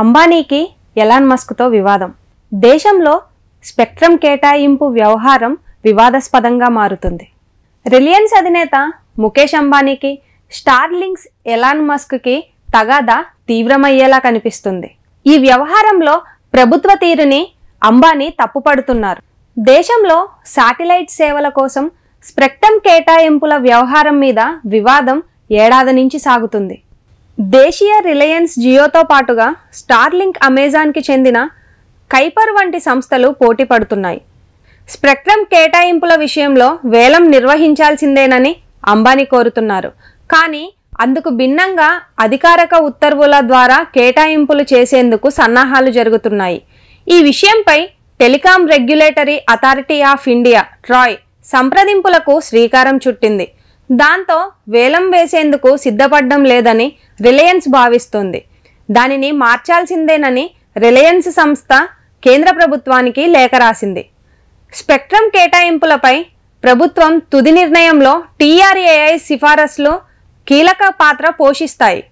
అంబానీకి Elon మస్క్తో వివాదం దేశంలో spectrum కేటాయింపు వ్యవహారం వివాదాస్పదంగా మారుతుంది రిలయన్స్ అధినేత ముఖేష్ అంబానీకి స్టార్ లింక్స్ ఎలాన్ మస్క్కి తగాదా తీవ్రమయ్యేలా కనిపిస్తుంది ఈ వ్యవహారంలో ప్రభుత్వ తీరుని అంబానీ తప్పుపడుతున్నారు దేశంలో శాటిలైట్ సేవల కోసం స్ప్రెక్టమ్ కేటాయింపుల వ్యవహారం మీద వివాదం ఏడాది నుంచి సాగుతుంది దేశీయ రిలయన్స్ జియోతో పాటుగా స్టార్లింక్ అమెజాన్కి చెందిన కైపర్ వంటి సంస్థలు పోటీ పడుతున్నాయి స్పెక్ట్రమ్ కేటాయింపుల విషయంలో వేలం నిర్వహించాల్సిందేనని అంబానీ కోరుతున్నారు కానీ అందుకు భిన్నంగా అధికారక ఉత్తర్వుల ద్వారా కేటాయింపులు చేసేందుకు సన్నాహాలు జరుగుతున్నాయి ఈ విషయంపై telecom regulatory authority of India TRAI సంప్రదింపులకు శ్రీకారం చుట్టింది దాంతో వేలం వేసేందుకు సిద్ధపడడం లేదని రిలయన్స్ భావిస్తుంది దానిని మార్చాల్సిందేనని రిలయన్స్ సంస్థ కేంద్ర ప్రభుత్వానికి లేఖ రాసింది స్పెక్ట్రం కేటాయింపులపై ప్రభుత్వం తుది నిర్ణయంలో టీఆర్ఏఐ సిఫారసులు కీలక పాత్ర పోషిస్తాయి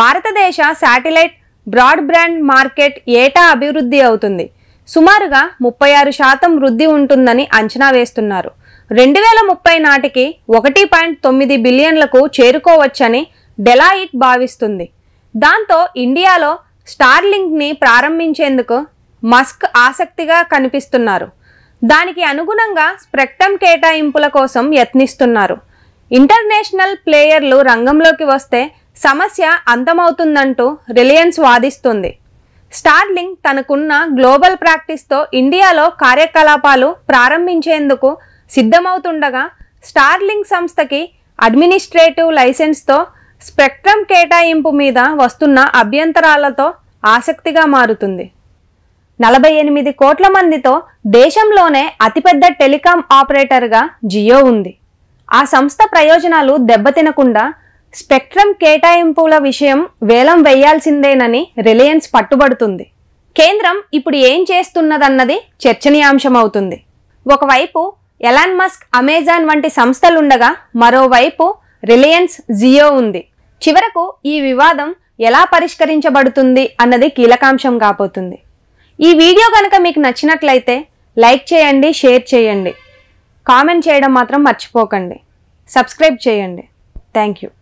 భారతదేశ శాటిలైట్ బ్రాడ్బ్యాండ్ మార్కెట్ ఏటా అభివృద్ధి అవుతుంది సుమారుగా ముప్పై ఆరు శాతం వృద్ధి ఉంటుందని అంచనా వేస్తున్నారు రెండు వేల ముప్పై నాటికి ఒకటి పాయింట్ తొమ్మిది బిలియన్లకు చేరుకోవచ్చని డెలాయిట్ భావిస్తుంది దాంతో ఇండియాలో స్టార్లింక్ని ప్రారంభించేందుకు మస్క్ ఆసక్తిగా కనిపిస్తున్నారు దానికి అనుగుణంగా స్ప్రెక్టమ్ కేటాయింపుల కోసం యత్నిస్తున్నారు ఇంటర్నేషనల్ ప్లేయర్లు రంగంలోకి వస్తే సమస్య అంతమవుతుందంటూ రిలయన్స్ వాదిస్తుంది స్టార్లింగ్ తనకున్న గ్లోబల్ ప్రాక్టీస్తో ఇండియాలో కార్యకలాపాలు ప్రారంభించేందుకు సిద్ధమవుతుండగా స్టార్లింక్ సంస్థకి అడ్మినిస్ట్రేటివ్ లైసెన్స్తో స్పెక్ట్రమ్ కేటాయింపు మీద వస్తున్న అభ్యంతరాలతో ఆసక్తిగా మారుతుంది నలభై ఎనిమిది కోట్ల మందితో దేశంలోనే అతిపెద్ద టెలికాం ఆపరేటర్గా జియో ఉంది ఆ సంస్థ ప్రయోజనాలు దెబ్బతినకుండా స్పెక్ట్రమ్ కేటాయింపుల విషయం వేలం వేయాల్సిందేనని రిలయన్స్ పట్టుబడుతుంది కేంద్రం ఇప్పుడు ఏం చేస్తున్నదన్నది చర్చనీయాంశమవుతుంది ఒకవైపు ఎలాన్ మస్క్ అమెజాన్ వంటి సంస్థలుండగా మరోవైపు రిలయన్స్ జియో ఉంది చివరకు ఈ వివాదం ఎలా పరిష్కరించబడుతుంది అన్నది కీలకాంశం కాబోతుంది ఈ వీడియో కనుక మీకు నచ్చినట్లయితే లైక్ చేయండి షేర్ చేయండి కామెంట్ చేయడం మాత్రం మర్చిపోకండి సబ్స్క్రైబ్ చేయండి థ్యాంక్ యూ